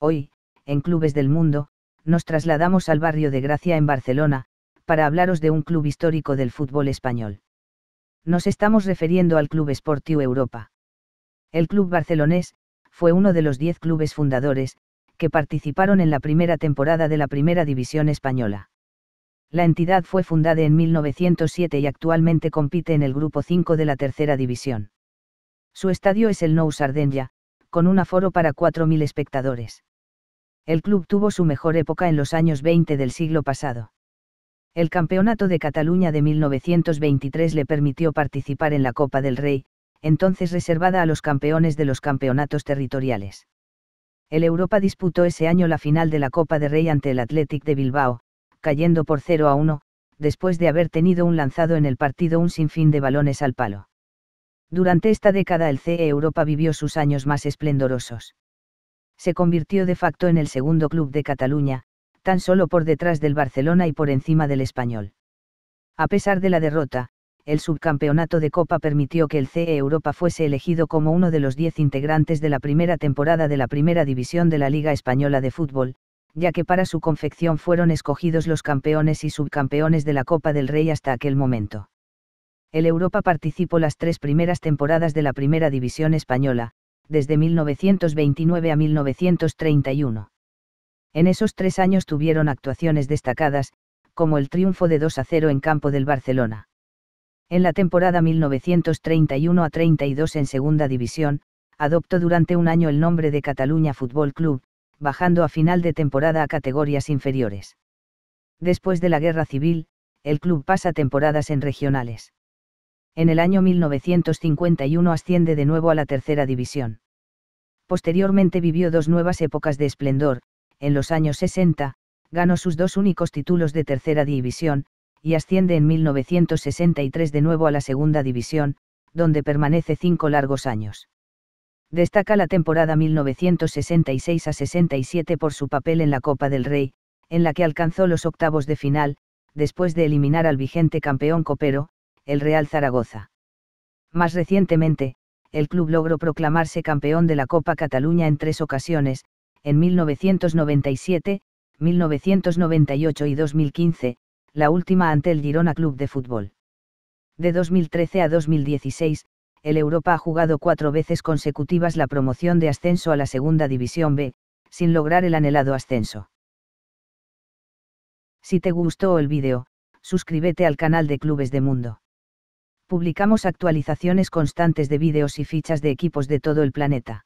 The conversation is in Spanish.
Hoy, en Clubes del Mundo, nos trasladamos al barrio de Gracia en Barcelona, para hablaros de un club histórico del fútbol español. Nos estamos refiriendo al Club Sportiu Europa. El club barcelonés, fue uno de los diez clubes fundadores, que participaron en la primera temporada de la Primera División Española. La entidad fue fundada en 1907 y actualmente compite en el Grupo 5 de la Tercera División. Su estadio es el Nou Sardenya, con un aforo para 4.000 espectadores. El club tuvo su mejor época en los años 20 del siglo pasado. El Campeonato de Cataluña de 1923 le permitió participar en la Copa del Rey, entonces reservada a los campeones de los campeonatos territoriales. El Europa disputó ese año la final de la Copa de Rey ante el Athletic de Bilbao, cayendo por 0 a 1, después de haber tenido un lanzado en el partido un sinfín de balones al palo. Durante esta década el CE Europa vivió sus años más esplendorosos. Se convirtió de facto en el segundo club de Cataluña, tan solo por detrás del Barcelona y por encima del español. A pesar de la derrota, el subcampeonato de Copa permitió que el CE Europa fuese elegido como uno de los diez integrantes de la primera temporada de la Primera División de la Liga Española de Fútbol, ya que para su confección fueron escogidos los campeones y subcampeones de la Copa del Rey hasta aquel momento. El Europa participó las tres primeras temporadas de la Primera División Española, desde 1929 a 1931. En esos tres años tuvieron actuaciones destacadas, como el triunfo de 2 a 0 en campo del Barcelona. En la temporada 1931 a 32 en Segunda División, adoptó durante un año el nombre de Cataluña Fútbol Club, bajando a final de temporada a categorías inferiores. Después de la Guerra Civil, el club pasa temporadas en regionales. En el año 1951 asciende de nuevo a la tercera división. Posteriormente vivió dos nuevas épocas de esplendor, en los años 60, ganó sus dos únicos títulos de tercera división, y asciende en 1963 de nuevo a la segunda división, donde permanece cinco largos años. Destaca la temporada 1966 a 67 por su papel en la Copa del Rey, en la que alcanzó los octavos de final, después de eliminar al vigente campeón copero, el Real Zaragoza. Más recientemente, el club logró proclamarse campeón de la Copa Cataluña en tres ocasiones, en 1997, 1998 y 2015, la última ante el Girona Club de Fútbol. De 2013 a 2016, el Europa ha jugado cuatro veces consecutivas la promoción de ascenso a la Segunda División B, sin lograr el anhelado ascenso. Si te gustó el vídeo, suscríbete al canal de Clubes de Mundo. Publicamos actualizaciones constantes de vídeos y fichas de equipos de todo el planeta.